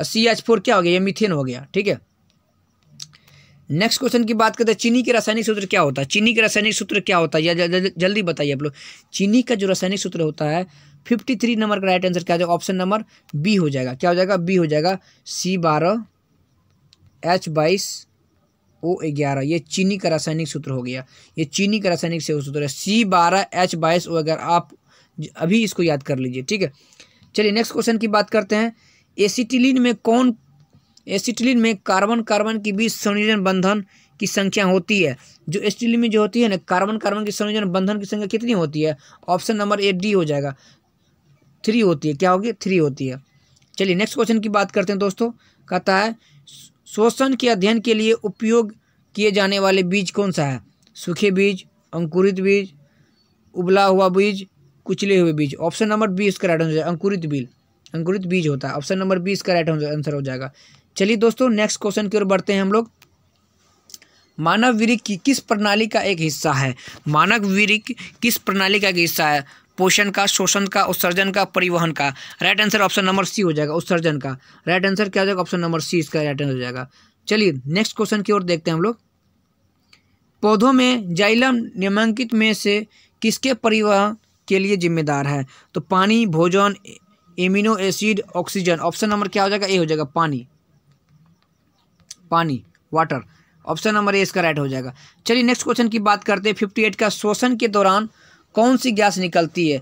सी एच फोर क्या हो गया ये मिथेन हो गया ठीक है नेक्स्ट क्वेश्चन की बात करते हैं चीनी के रासायनिक सूत्र क्या होता है चीनी के रासायनिक सूत्र क्या होता है या जल्दी बताइए आप लोग चीनी का जो रासायनिक सूत्र होता है फिफ्टी थ्री नंबर का राइट आंसर क्या हो जाएगा ऑप्शन नंबर बी हो जाएगा क्या हो जाएगा बी हो जाएगा सी बारह एच बाईस ओ ग्यारह ये चीनी का रासायनिक सूत्र हो गया ये चीनी का रासायनिक सूत्र है सी बारह एच बाईस ओ अगर आप अभी इसको याद कर लीजिए ठीक है चलिए नेक्स्ट क्वेश्चन की बात करते हैं एसिटिलिन में कौन एसिटिलिन में कार्बन कार्बन के बीच संयोजन बंधन की संख्या होती है जो एसिटिलिन में जो होती है ना कार्बन कार्बन की संयोजन बंधन की संख्या कितनी होती है ऑप्शन नंबर ए डी हो जाएगा थ्री होती है क्या होगी थ्री होती है चलिए नेक्स्ट क्वेश्चन की बात करते हैं दोस्तों कहता है शोषण के अध्ययन के लिए उपयोग किए जाने वाले बीज कौन सा है सूखे बीज अंकुरित बीज उबला हुआ बीज कुचले हुए बीज ऑप्शन नंबर बी इसका राइट आंसर अंकुरित बीज अंकुरित बीज होता है ऑप्शन नंबर बी इसका राइट आंसर हो जाएगा चलिए दोस्तों नेक्स्ट क्वेश्चन की ओर बढ़ते हैं हम लोग मानव विरिक की किस प्रणाली का एक हिस्सा है मानव विरिक किस प्रणाली का एक हिस्सा है पोषण का शोषण का उत्सर्जन का परिवहन का right answer option number C हो जाएगा उत्सर्जन का राइट आंसर क्या हो जाएगा ऑप्शन नंबर सी इसका राइट आंसर हो जाएगा चलिए नेक्स्ट क्वेश्चन की ओर देखते हैं हम लोग पौधों में जाइलम निमांकित में से किसके परिवहन के लिए जिम्मेदार है तो पानी भोजन amino acid oxygen option number क्या हो जाएगा ए हो जाएगा पानी पानी वाटर ऑप्शन नंबर ए इसका राइट हो जाएगा चलिए नेक्स्ट क्वेश्चन की बात करते हैं फिफ्टी एट का शोषण के दौरान कौन सी गैस निकलती है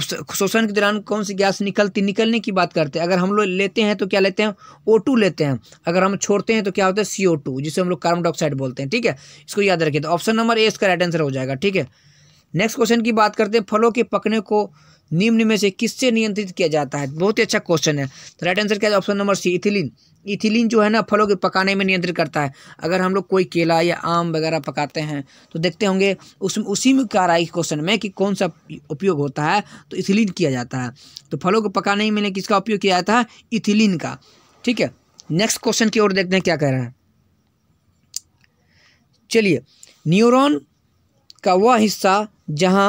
शोषण के दौरान कौन सी गैस निकलती निकलने की बात करते हैं अगर हम लोग लेते हैं तो क्या लेते हैं ओ टू लेते हैं अगर हम छोड़ते हैं तो क्या होता है सी ओ टू जिसे हम लोग कार्बन डाइऑक्साइड बोलते हैं ठीक है इसको याद रखिए तो ऑप्शन नंबर ए इसका राइट आंसर हो जाएगा ठीक है नेक्स्ट क्वेश्चन की बात करते हैं फलों के पकने को निम्न में से किससे नियंत्रित किया जाता है बहुत ही अच्छा क्वेश्चन है तो राइट आंसर क्या है option number C ethylene ethylene जो है ना फलों के पकाने में नियंत्रित करता है अगर हम लोग कोई केला या आम वगैरह पकाते हैं तो देखते होंगे उस उसी में क्या आई क्वेश्चन में कि कौन सा उपयोग होता है तो इथिलीन किया जाता है तो फलों को पकाने में किसका उपयोग किया जाता है इथिलीन का ठीक है नेक्स्ट क्वेश्चन की ओर देखते हैं क्या कह रहे हैं चलिए न्यूरोन का वह हिस्सा जहाँ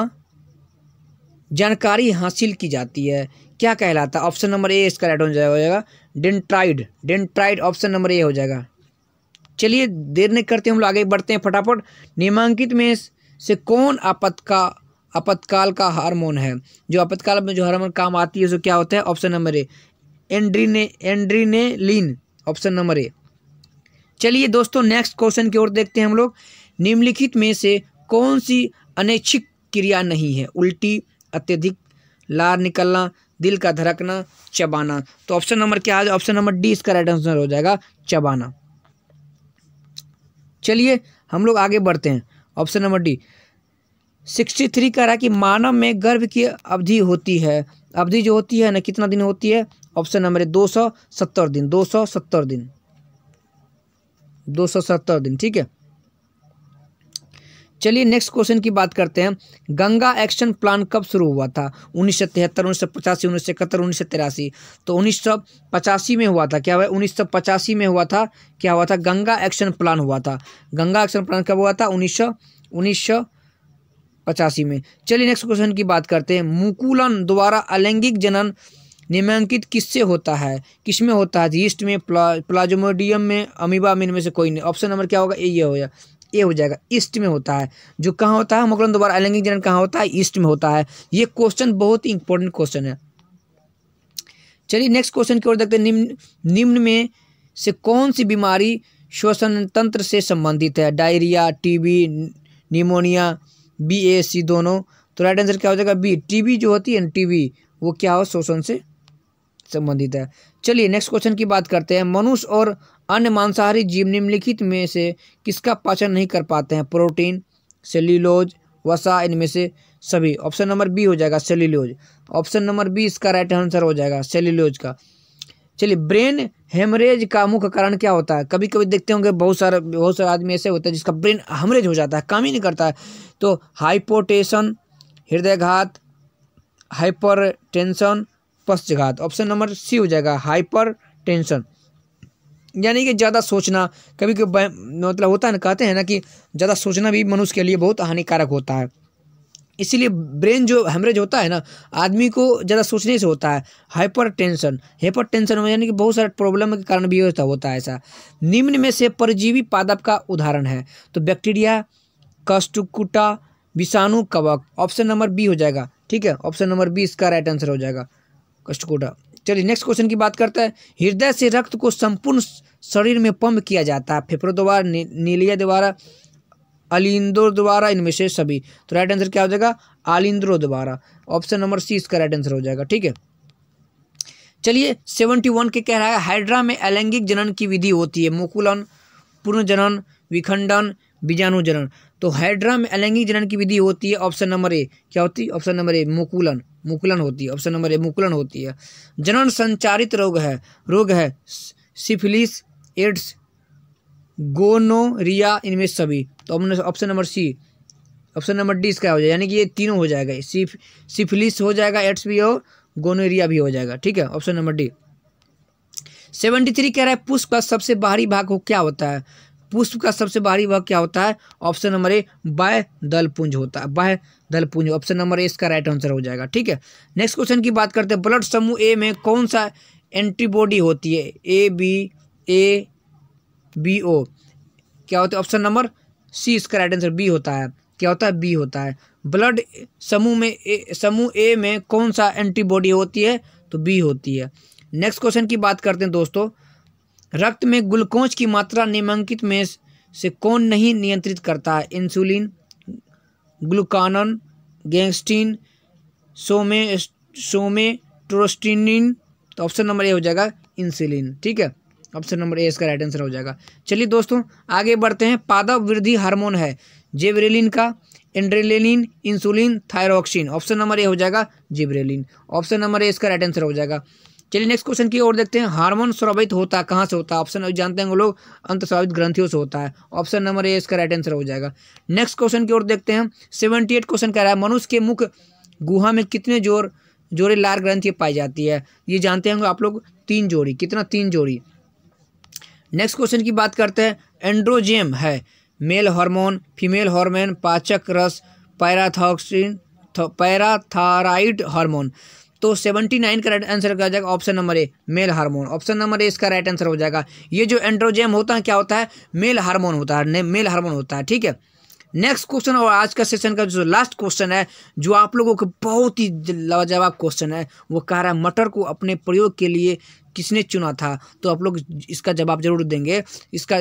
जानकारी हासिल की जाती है क्या कहलाता है ऑप्शन नंबर ए इसका राइट हो जाएगा डेंट्राइड डेंट्राइड ऑप्शन नंबर ए हो जाएगा चलिए देर नहीं करते हम लोग आगे बढ़ते हैं फटाफट निमांकित में से कौन आपत्का आपातकाल का हार्मोन है जो आपातकाल में जो हार्मोन काम आती है उसको क्या होता है ऑप्शन नंबर ए एंड्रीने एंड्रीनेलिन ऑप्शन नंबर ए चलिए दोस्तों नेक्स्ट क्वेश्चन की ओर देखते हैं हम लोग निम्नलिखित में से कौन सी अनैच्छिक क्रिया नहीं है उल्टी अत्यधिक लार निकलना दिल का धड़कना चबाना तो ऑप्शन नंबर क्या है ऑप्शन नंबर डी इसका राइट आंसर हो जाएगा चबाना चलिए हम लोग आगे बढ़ते हैं option number D sixty three कह रहा है कि मानव में गर्भ की अवधि होती है अवधि जो होती है ना कितना दिन होती है ऑप्शन नंबर दो सौ सत्तर दिन दो सौ सत्तर दिन दो सौ सत्तर दिन ठीक है चलिए नेक्स्ट क्वेश्चन की बात करते हैं गंगा एक्शन प्लान कब शुरू हुआ था उन्नीस सौ तिहत्तर उन्नीस सौ पचासी उन्नीस सौ इकहत्तर उन्नीस सौ तिरासी तो उन्नीस सौ पचासी में हुआ था क्या हुआ उन्नीस सौ पचासी में हुआ था क्या हुआ था गंगा एक्शन प्लान हुआ था गंगा एक्शन प्लान कब हुआ था उन्नीस सौ उन्नीस सौ पचासी में चलिए नेक्स्ट क्वेश्चन की बात करते हैं मुकुलन द्वारा अलैंगिक जनन निम्नांकित किससे होता है किस में होता है यीस्ट में प्ला, प्लाजोमोडियम में अमीबा में इनमें से कोई नहीं ऑप्शन नंबर क्या होगा ये हो गया ए हो जाएगा ईस्ट में होता है जो कहाँ होता है मुगलन दोबारा अलैंगिक जनन कहाँ होता है ईस्ट में होता है ये क्वेश्चन बहुत ही इंपॉर्टेंट क्वेश्चन है चलिए नेक्स्ट क्वेश्चन की ओर देखते हैं निम्न निम्न में से कौन सी बीमारी श्वसन तंत्र से संबंधित है diarrhoea TB pneumonia B A C दोनों तो राइट आंसर क्या हो जाएगा बी टीबी जो होती है टीबी वो क्या हो श्वसन से संबंधित है चलिए नेक्स्ट क्वेश्चन की बात करते हैं मनुष्य और अन्य मांसाहारी जीव निम्नलिखित में से किसका पाचन नहीं कर पाते हैं प्रोटीन सेल्यूलोज वसा इनमें से सभी ऑप्शन नंबर बी हो जाएगा सेल्यूलोज ऑप्शन नंबर बी इसका राइट आंसर हो जाएगा सेल्यूलोज का चलिए ब्रेन हेमरेज का मुख्य कारण क्या होता है कभी कभी देखते होंगे बहुत सारे बहुत सारे आदमी ऐसे होते हैं जिसका ब्रेन हेमरेज हो जाता है काम ही नहीं करता है तो हाइपोटेशन हृदयघात हाइपर टेंशन पश्चघात ऑप्शन नंबर सी हो जाएगा हाइपर टेंशन यानी कि ज़्यादा सोचना कभी कभी मतलब होता है ना कहते हैं ना कि ज़्यादा सोचना भी मनुष्य के लिए बहुत हानिकारक होता है इसीलिए ब्रेन जो हेमरेज होता है ना आदमी को ज़्यादा सोचने से होता है हाइपर टेंशन हाइपर टेंशन में यानी कि बहुत सारे प्रॉब्लम के कारण भी होता होता है ऐसा निम्न में से परजीवी पादप का उदाहरण है तो बैक्टीरिया कस्टुकुटा विषाणु कवक ऑप्शन नंबर बी हो जाएगा ठीक है ऑप्शन नंबर बी इसका राइट आंसर हो जाएगा कस्टुकुटा चलिए नेक्स्ट क्वेश्चन की बात करते हैं हृदय से रक्त को संपूर्ण शरीर में पंप किया जाता है फेफड़ों द्वारा नीलिया द्वारा अलिंदोर द्वारा इनमें से सभी तो राइट आंसर क्या हो जाएगा आलिंद्रो द्वारा ऑप्शन नंबर सी इसका राइट आंसर हो जाएगा ठीक है चलिए सेवेंटी वन के कह रहा है हाइड्रा में अलैंगिक जनन की विधि होती है मुकुलन पुनर्जनन विखंडन बीजाणु जनन तो हाइड्रा में अलैंगिक जनन की विधि होती है ऑप्शन नंबर ए क्या होती है ऑप्शन नंबर ए मुकुलन मुकुलन होती है ऑप्शन नंबर ए मुकुलन होती है जनन संचारित रोग है रोग है सिफिलिस एड्स गोनोरिया इनमें सभी तो option number C option number D इसका हो जाएगा यानी कि ये तीनों हो जाएगा सिफिलिस हो जाएगा एड्स भी हो गोनोरिया भी हो जाएगा ठीक है option number D seventy three कह रहा है पुष्प का सबसे बाहरी भाग हो क्या होता है पुष्प का सबसे बाहरी भाग क्या होता है ऑप्शन नंबर ए बाय दलपुंज होता है बाय दलपुंज ऑप्शन नंबर ए इसका राइट आंसर हो जाएगा ठीक है नेक्स्ट क्वेश्चन की बात करते हैं ब्लड समूह ए में कौन सा एंटीबॉडी होती है A B A B O क्या होता है ऑप्शन नंबर सी इसका राइट आंसर बी होता है क्या होता है बी होता है ब्लड समूह में ए समूह ए में कौन सा एंटीबॉडी होती है तो बी होती है नेक्स्ट क्वेश्चन की बात करते हैं दोस्तों रक्त में ग्लूकोज की मात्रा निम्नलिखित में से कौन नहीं नियंत्रित करता है इंसुलिन ग्लूकानन गैंगस्टीन सोमे सोमे ट्रोस्टिनिन तो ऑप्शन नंबर ए हो जाएगा इंसुलिन ठीक है ऑप्शन नंबर ए इसका राइट आंसर हो जाएगा चलिए दोस्तों आगे बढ़ते हैं पादप वृद्धि हार्मोन है जेबरेलिन का एंड्रेलिन insulin thyroxine option number A हो जाएगा जेबरेलिन ऑप्शन नंबर ए इसका राइट आंसर हो जाएगा चलिए नेक्स्ट क्वेश्चन की ओर देखते हैं हार्मोन स्रावित होता है कहाँ से होता है ऑप्शन जानते हैं वो लोग अंत स्रावित ग्रंथियों से होता है ऑप्शन नंबर ए इसका राइट आंसर हो जाएगा नेक्स्ट क्वेश्चन की ओर देखते हैं सेवेंटी एट क्वेश्चन कह रहा है मनुष्य के मुख गुहा में कितने जोर जोड़े लार ग्रंथियाँ पाई जाती है ये जानते हैं आप लोग तीन जोड़ी कितना तीन जोड़ी नेक्स्ट क्वेश्चन की बात करते हैं एंड्रोजेम है मेल हार्मोन फीमेल हार्मोन पाचक रस पैराथॉक्सिन पैराथाराइड हार्मोन तो सेवेंटी नाइन का राइट आंसर क्या हो जाएगा option number A male hormone option number A इसका राइट आंसर हो जाएगा ये जो एंड्रोजेम होता है क्या होता है मेल हार्मोन होता है मेल हार्मोन होता है ठीक है नेक्स्ट क्वेश्चन और आज का सेशन का जो लास्ट क्वेश्चन है जो आप लोगों को बहुत ही लाजवाब क्वेश्चन है वो कह रहा है मटर को अपने प्रयोग के लिए किसने चुना था तो आप लोग इसका जवाब जरूर देंगे इसका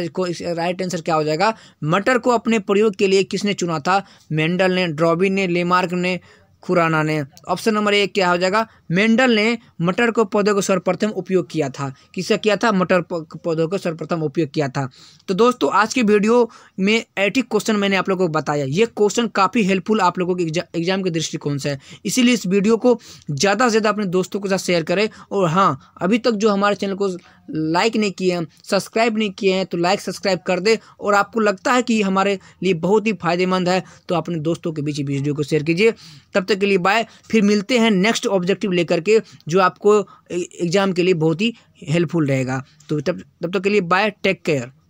राइट आंसर क्या हो जाएगा मटर को अपने प्रयोग के लिए किसने चुना था मेंडल ने ड्रॉबिन ने लेमार्क ने खुराना ने ऑप्शन नंबर एक क्या हो जाएगा मेंडल ने मटर को पौधे को सर्वप्रथम उपयोग किया था किसका किया था मटर पौधों को सर्वप्रथम उपयोग किया था तो दोस्तों आज की वीडियो में एटी क्वेश्चन मैंने आप लोगों को बताया ये क्वेश्चन काफ़ी हेल्पफुल आप लोगों के एग्जाम के दृष्टिकोण से है इसीलिए इस वीडियो को ज़्यादा से ज़्यादा अपने दोस्तों के साथ शेयर करें और हाँ अभी तक जो हमारे चैनल को लाइक नहीं किए हैं सब्सक्राइब नहीं किए हैं तो लाइक सब्सक्राइब कर दे और आपको लगता है कि हमारे लिए बहुत ही फायदेमंद है तो अपने दोस्तों के बीच वीडियो को शेयर कीजिए तब तक के लिए बाय फिर मिलते हैं नेक्स्ट ऑब्जेक्टिव लेकर के जो आपको एग्ज़ाम के लिए बहुत ही हेल्पफुल रहेगा तो तब तब तक के लिए बाय टेक केयर